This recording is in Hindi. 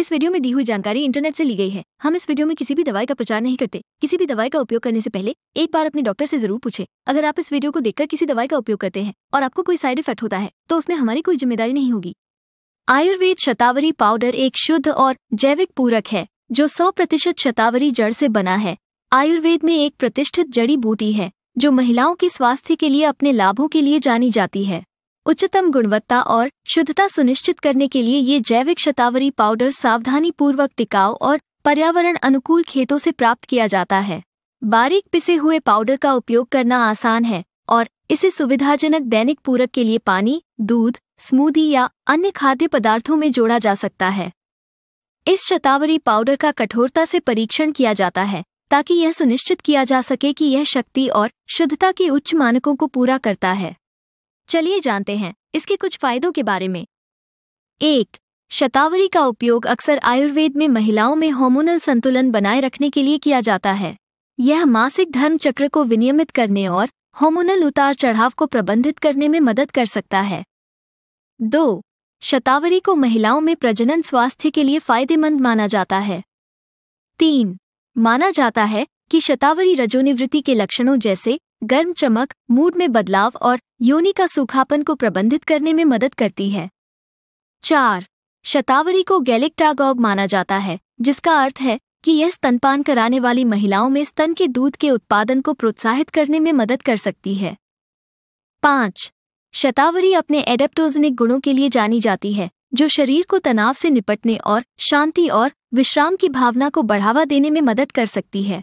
इस वीडियो में दी हुई जानकारी इंटरनेट से ली गई है हम इस वीडियो में किसी भी दवाई का प्रचार नहीं करते किसी भी दवाई का उपयोग करने से पहले एक बार अपने डॉक्टर से जरूर पूछे अगर आप इस वीडियो को देखकर किसी दवाई का उपयोग करते हैं और आपको कोई साइड इफेक्ट होता है तो उसमें हमारी कोई जिम्मेदारी नहीं होगी आयुर्वेद शतावरी पाउडर एक शुद्ध और जैविक पूरक है जो सौ प्रतिशत शतावरी जड़ से बना है आयुर्वेद में एक प्रतिष्ठित जड़ी बूटी है जो महिलाओं के स्वास्थ्य के लिए अपने लाभों के लिए जानी जाती है उच्चतम गुणवत्ता और शुद्धता सुनिश्चित करने के लिए ये जैविक शतावरी पाउडर सावधानी पूर्वक टिकाऊ और पर्यावरण अनुकूल खेतों से प्राप्त किया जाता है बारीक पिसे हुए पाउडर का उपयोग करना आसान है और इसे सुविधाजनक दैनिक पूरक के लिए पानी दूध स्मूदी या अन्य खाद्य पदार्थों में जोड़ा जा सकता है इस शतावरी पाउडर का कठोरता से परीक्षण किया जाता है ताकि यह सुनिश्चित किया जा सके कि यह शक्ति और शुद्धता के उच्च मानकों को पूरा करता है चलिए जानते हैं इसके कुछ फायदों के बारे में एक शतावरी का उपयोग अक्सर आयुर्वेद में महिलाओं में हार्मोनल संतुलन बनाए रखने के लिए किया जाता है यह मासिक धर्म चक्र को विनियमित करने और हार्मोनल उतार चढ़ाव को प्रबंधित करने में मदद कर सकता है दो शतावरी को महिलाओं में प्रजनन स्वास्थ्य के लिए फायदेमंद माना जाता है तीन माना जाता है कि शतावरी रजोनिवृत्ति के लक्षणों जैसे गर्म चमक मूड में बदलाव और योनि का सूखापन को प्रबंधित करने में मदद करती है चार शतावरी को गैलिक टागॉग माना जाता है जिसका अर्थ है कि यह स्तनपान कराने वाली महिलाओं में स्तन के दूध के उत्पादन को प्रोत्साहित करने में मदद कर सकती है पाँच शतावरी अपने एडेप्टोजनिक गुणों के लिए जानी जाती है जो शरीर को तनाव से निपटने और शांति और विश्राम की भावना को बढ़ावा देने में मदद कर सकती है